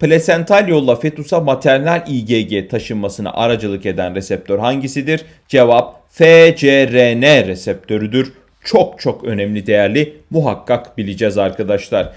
Plasental yolla fetusa maternal IgG taşınmasına aracılık eden reseptör hangisidir? Cevap FcRn reseptörüdür. Çok çok önemli değerli muhakkak bileceğiz arkadaşlar.